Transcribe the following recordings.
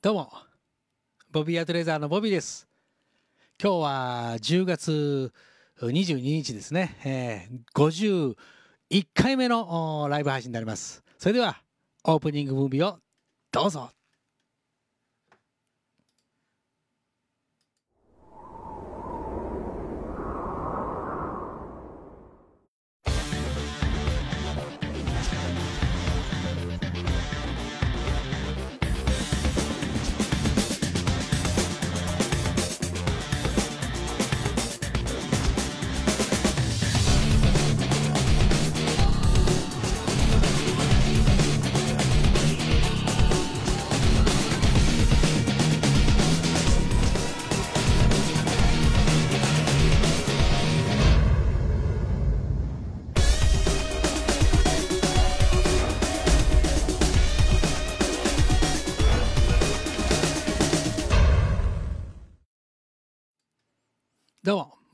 どうも、ボビーアートレーザーのボビーです。今日は10月22日ですね、えー、51回目のライブ配信になります。それでは、オープニングムービーをどうぞ。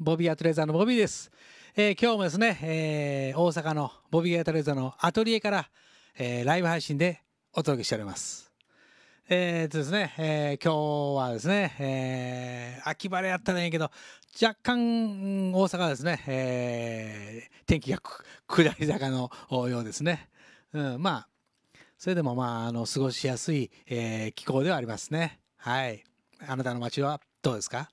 ボビーアトレーザーのボビーです。えー、今日もですね、えー、大阪のボビーアトレーザーのアトリエから、えー、ライブ配信でお届けしております。えー、とですね、えー、今日はですね、えー、秋晴れやったらいいけど、若干大阪はですね、えー、天気が下り坂のようですね。うん、まあ、それでもまあ、あの、過ごしやすい、えー、気候ではありますね。はい。あなたの街はどうですか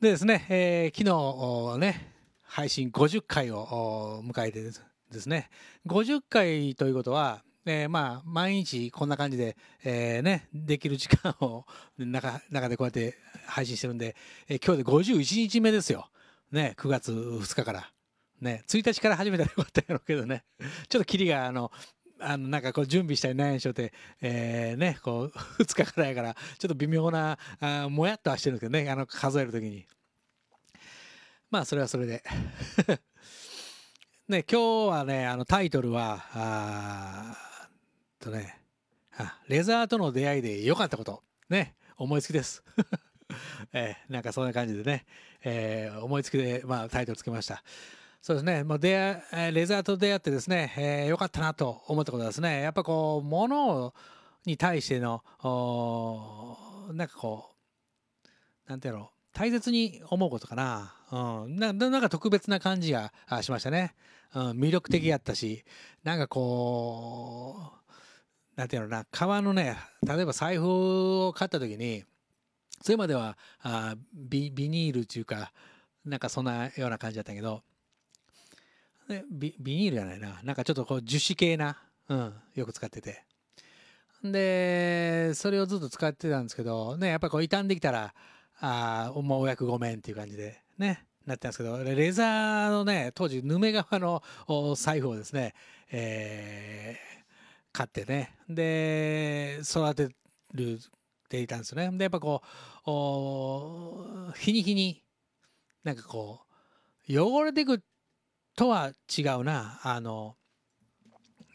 でですね、えー、昨日ね配信50回を迎えてですね50回ということは、えー、まあ毎日こんな感じで、えー、ね、できる時間を 中中でこうやって配信してるんで、え今日で51日目ですよ、ね、9月2日から。ね、1日から始めたらよかったやろうけどね、ちょっとキリがあのあのなんかこう準備したり何しようって、えー、ねこう2日からやからちょっと微妙なあもやっとはしてるんですけどねあの数える時にまあそれはそれで ね今日はねあのタイトルはあとねあレザーとの出会いで良かったことね思いつきです えー、なんかそんな感じでね、えー、思いつきで、まあ、タイトルつけました。そうですね、まあ、出レザーと出会ってですね、えー、よかったなと思ったことですねやっぱこうものに対してのなんかこうなんてろうの大切に思うことかな,、うん、ななんか特別な感じがしましたね、うん、魅力的やったしなんかこうなんていうのな革のね例えば財布を買った時にそれまではあビビニールっていうかなんかそんなような感じだったけどビビニールじゃないな。なんかちょっとこう樹脂系な、うん、よく使ってて。で、それをずっと使ってたんですけど、ね、やっぱりこう傷んできたら、ああ、もうお役ごめんっていう感じで、ね、なってたんですけど、レザーのね、当時、ヌメ革の財布をですね、えー、買ってね、で、育てるっていたんですよね。で、やっぱこう、日に日に、なんかこう、汚れていくとは違うなあの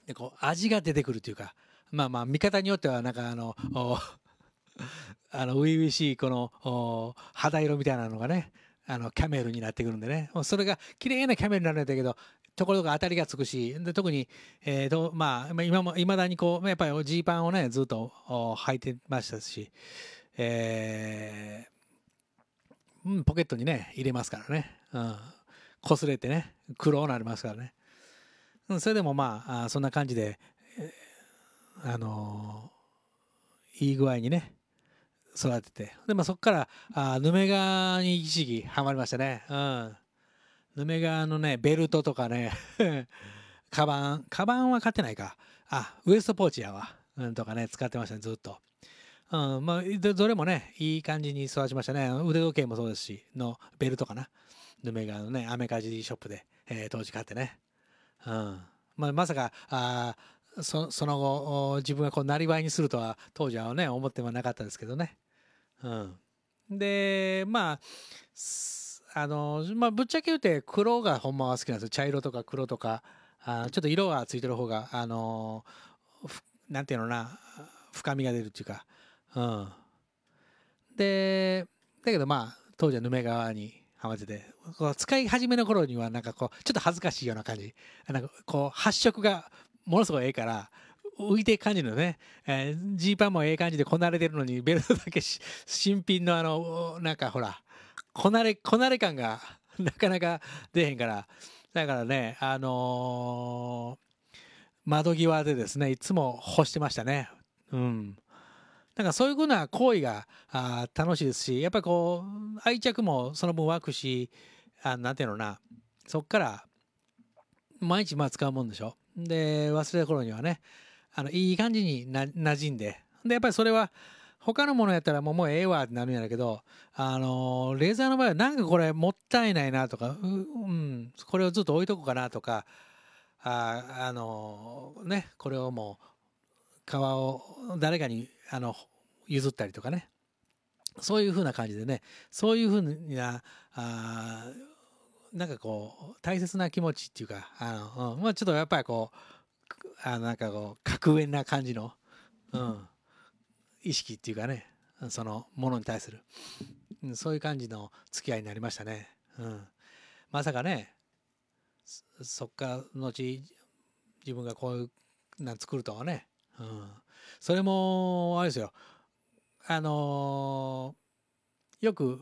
でこう味が出てくるというかまあまあ見方によってはなんかあの あの初々しいこの肌色みたいなのがねあのキャメルになってくるんでねそれが綺麗なキャメルになるんだけどところが当たりがつくしで特に、えーとまあ、今もいまだにこうやっぱりジーパンをねずっと履いてましたし、えーうん、ポケットにね入れますからね、うん、擦れてね黒になりますからね、それでもまあそんな感じで、あのいい具合にね育ててで、まあ、そこからあヌメガに一時期ハマりましたねうんヌメガのねベルトとかね カバンカバンは買ってないかあウエストポーチやわ、うん、とかね使ってましたねずっと。うん、まあ、どれもね、いい感じに育ちましたね。腕時計もそうですし、のベルトかな。ヌメガのね、アメカジショップで、えー、当時買ってね。うん。まあ、まさか、あそその後、自分がこう、なりわいにするとは、当時はね、思ってもなかったですけどね。うん。で、まあ、あの、まあ、ぶっちゃけ言うて、黒がほんまは好きなんですよ。茶色とか黒とか、あちょっと色がついてる方が、あの、なんていうのな、深みが出るっていうか、うん。で、だけどまあ、当時はヌメ川にマジでこう使い始めの頃にはなんかこうちょっと恥ずかしいような感じなんかこう発色がものすごいええから浮いて感じのね、えー、ジーパンもええ感じでこなれてるのにベルトだけ新品のあのなんかほらこなれこなれ感がなかなか出へんからだからねあのー、窓際でですねいつも干してましたねうんなんかそういうふうな行為があ楽しいですし、やっぱりこう、愛着もその分湧くし、あなんていうのな、そっから毎日まあ使うもんでしょ。で、忘れた頃にはね、あの、いい感じにな、馴染んで。で、やっぱりそれは、他のものやったらもうもうええわってなるんやけど、あのー、レーザーの場合はなんかこれもったいないなとか、う、うん、これをずっと置いとこうかなとか、あ、あのー、ね、これをもう、皮を誰かにあの譲ったりとかねそういうふうな感じでねそういうふうなあなんかこう大切な気持ちっていうかあの、うん、まあ、ちょっとやっぱりこうあなんかこう格上な感じの、うん、意識っていうかねそのものに対する、うん、そういう感じの付き合いになりましたね。うん、まさかねそっから後自分がこういうなん作るとはねうん。それも、あれですよ。あのー、よく、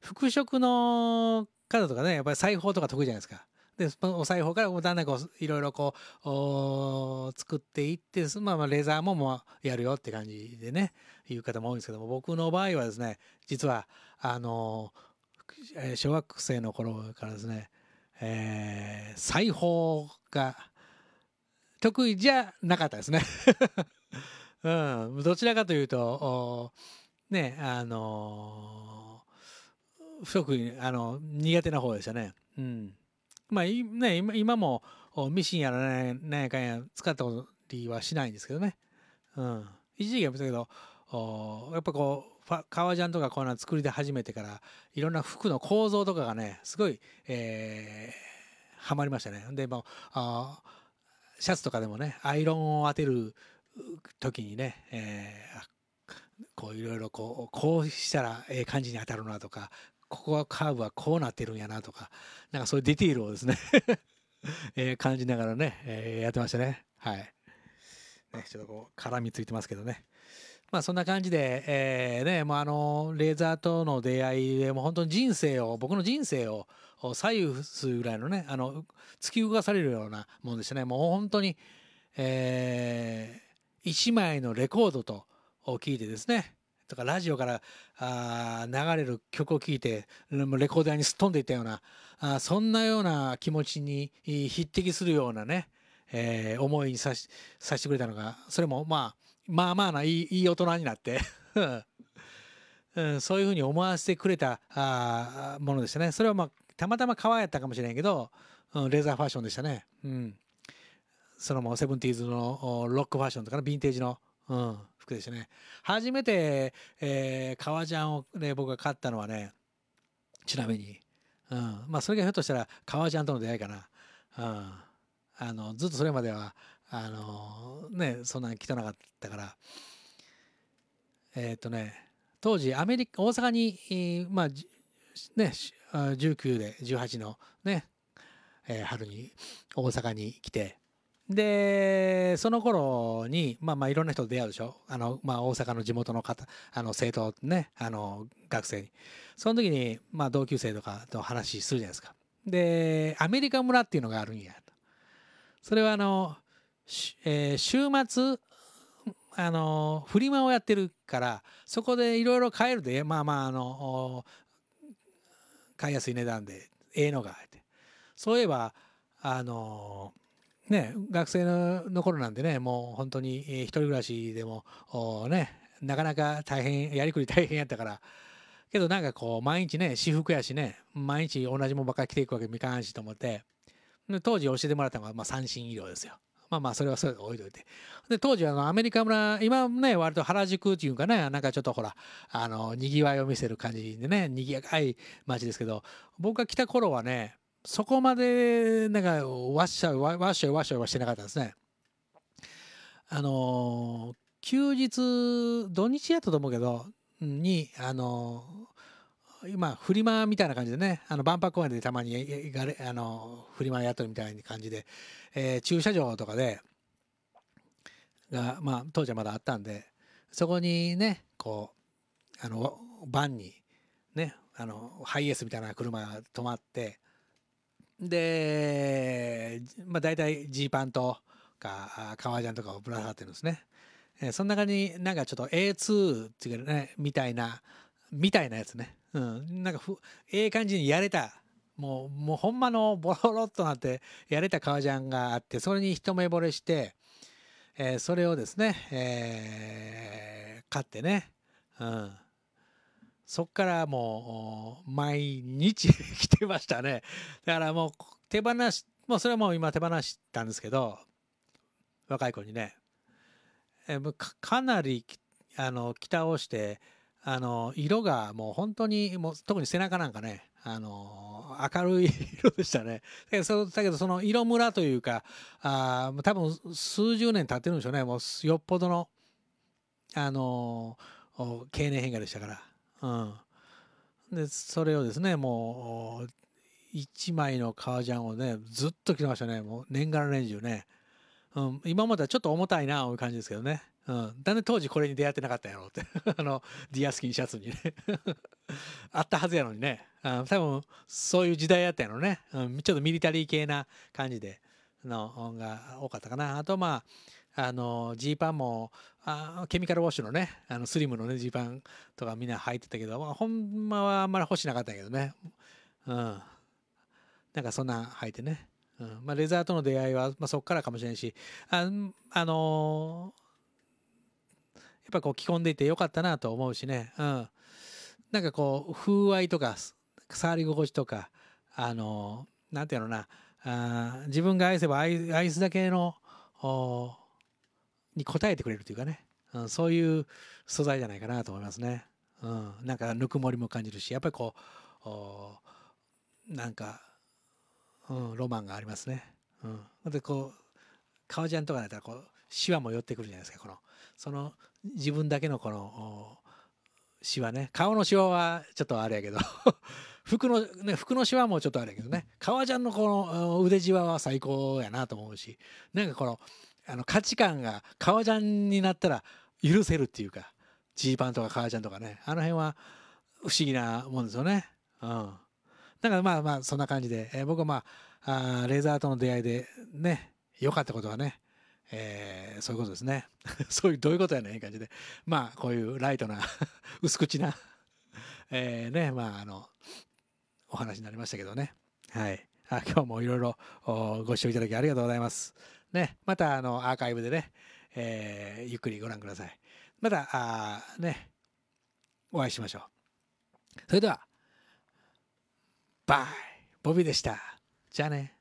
服飾の方とかね、やっぱり裁縫とか得意じゃないですか。で、そお裁縫からだんだんこう、いろいろこう、作っていって、そのままレザーももうやるよって感じでね、いう方も多いんですけども、僕の場合はですね、実は、あのー、小学生の頃からですね、えー、裁縫が得意じゃなかったですね うん、どちらかというとねあのー、不得意あの苦手な方でしたね。うん、まあね今今もミシンやらないなやかんや使ったりはしないんですけどね。うん、一時期は見たけどやっぱこう革ジャンとかこんな作りで始めてからいろんな服の構造とかがねすごい、えー、はまりましたね。でもあシャツとかでもねアイロンを当てる時にね、えー、こういろいろこうこうしたらええ感じに当たるなとかここはカーブはこうなってるんやなとかなんかそういうディティールをですね え感じながらね、えー、やってましたねはいねちょっとこう絡みついてますけどねまあそんな感じで、えー、ね、もうあの、レーザーとの出会いで、もう本当に人生を、僕の人生を左右するぐらいのね、あの、突き動かされるようなもんでしたね。もう本当に、えー、一枚のレコードと聞いてですね、とかラジオからあ流れる曲を聴いてレコーダーにすっ飛んでいったようなあそんなような気持ちに匹敵するようなね、えー、思いにさしさしてくれたのがそれもまあまあまあないいいい大人になって うん、そういうふうに思わせてくれたあものでしたね。それはまあ、たまたま川やったかもしれんけど、うん、レーザーファッションでしたね。うん。そのもうセブンティーズのロックファッションとかのヴィンテージの、うん、服でしたね。初めて、えー、革ジャンをね、僕が買ったのはね、ちなみに。うん。まあ、それがひょっとしたら革ジャンとの出会いかな。うん。あの、ずっとそれまでは、あのねそんなに汚かったからえっ、とね当時アメリカ大阪に、まあね19で18のね、えー、春に大阪に来てでその頃にまあまあいろんな人と出会うでしょあの、まあ、大阪の地元の方あの生徒ねあの学生にその時に、まあ、同級生とかと話するじゃないですかでアメリカ村っていうのがあるんやそれはあのえー、週末、あのフリマをやってるからそこでいろいろ買えるでまあまああの買いやすい値段でええのがってそういえばあのね学生の頃なんでねもう本当に、えー、一人暮らしでもねなかなか大変やりくり大変やったからけどなんかこう毎日ね私服やしね毎日同じもんばっかり着ていくわけみかんしと思って当時教えてもらったのが、まあ、三振医療ですよまあまあそれはそれで置いといてで当時はあのアメリカ村今ね割と原宿っていうかねなんかちょっとほらあのにぎわいを見せる感じでねにぎやかい街ですけど僕が来た頃はねそこまでなんかわっしゃわっしゃわっしゃはしてなかったですねあの休日土日やったと思うけどにあの今フリマみたいな感じでねあの万博公園でたまにがあのフリマやってるみたいな感じで、えー、駐車場とかでが、まあ、当時はまだあったんでそこにねこうあのバンにねあのハイエースみたいな車が止まってで、まあ、大体ジーパンとか革ジャンとかをぶら下がってるんですね。えー、そんの中になんかちょっと A2 っていうかねみたいなみたいなやつね。うん。なんかふ、ええ感じにやれた。もう、もうほんまのボロロっとなってやれた革ジャンがあって、それに一目惚れして、えー、それをですね、えー、買ってね。うん。そっからもう、毎日来てましたね。だからもう、手放し、もうそれはもう今手放したんですけど、若い子にね。えー、かかなり、あの、着倒して、あの、色がもう本当に、もう特に背中なんかね、あの、明るい色でしたね。だけど、けどその色ムラというか、あ多分数十年経ってるんでしょうね。もうよっぽどの、あの、経年変化でしたから。うん。で、それをですね、もう、一枚の革ジャンをね、ずっと着てましたね。もう年がら年中ね。うん、今まではちょっと重たいな、という感じですけどね。うん。なんで当時これに出会ってなかったんやろうって あの、ディアスキンシャツにね あったはずやのにね。あ多分、そういう時代やったんやろね。うん。ちょっとミリタリー系な感じで、の、音が多かったかな。あと、まあ、あの、ジーパンも、あケミカルウォッシュのね、あの、スリムのね、ジーパンとかみんな履いてたけど、まあ、ほんまはあんまり欲しなかったけどね。うん。なんかそんな履いてね。うんまあ、レザーとの出会いは、まあ、そこからかもしれないし、あ、あのっぱこう着込んでいてよかったなと思うしね、うん。なんかこう、風合いとか、触り心地とか、あのー、なんていうのな、あ自分が愛せば愛愛すだけの、に応えてくれるというかね、うん、そういう素材じゃないかなと思いますね。うん、なんかぬくもりも感じるし、やっぱりこう、なんか、うん、ロマンがありますね。うん、でこう、革ジャンとかだったらこう、シワも寄ってくるじゃないですか、このその自分だけのこのシワね顔のシワはちょっとあれやけど 服のね服のシワもちょっとあれやけどね革ジャンのこの腕じわは最高やなと思うしなんかこのあの価値観が革ジャンになったら許せるっていうかジーパンとか革ジャンとかねあの辺は不思議なもんですよね。うん、だからまあまあそんな感じで、えー、僕はまああレーザーとの出会いでね良かったことはねえー、そういうことですね そういうどういうことやねん感じでまあこういうライトな 薄口なえねまああのお話になりましたけどねはいあ今日もいろいろご視聴いただきありがとうございますねまたあのアーカイブでね、えー、ゆっくりご覧くださいまたあねお会いしましょうそれではバイボビーでしたじゃあね